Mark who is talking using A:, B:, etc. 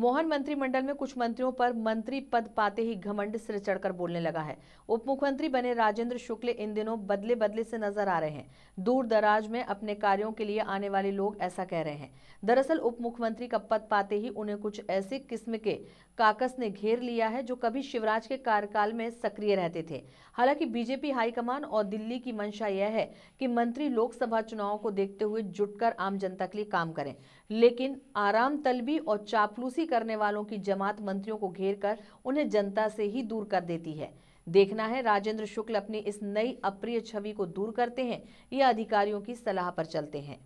A: मोहन मंत्रिमंडल में कुछ मंत्रियों पर मंत्री पद पाते ही घमंड सिर चढ़कर बोलने लगा है उप मुख्यमंत्री बने राजेंद्र शुक्ल इन दिनों बदले बदले से नजर आ रहे हैं दूर दराज में अपने कार्यों के लिए आने वाले लोग ऐसा कह रहे हैं दरअसल उप मुख्यमंत्री का पद पाते ही उन्हें कुछ ऐसे किस्म के काकस ने घेर लिया है जो कभी शिवराज के कार्यकाल में सक्रिय रहते थे हालांकि बीजेपी हाईकमान और दिल्ली की मंशा यह है कि मंत्री लोकसभा चुनाव को देखते हुए जुटकर आम जनता के लिए काम करें लेकिन आराम तलबी और चापलूसी करने वालों की जमात मंत्रियों को घेर कर उन्हें जनता से ही दूर कर देती है देखना है राजेंद्र शुक्ल अपनी इस नई अप्रिय छवि को दूर करते हैं या अधिकारियों की सलाह पर चलते हैं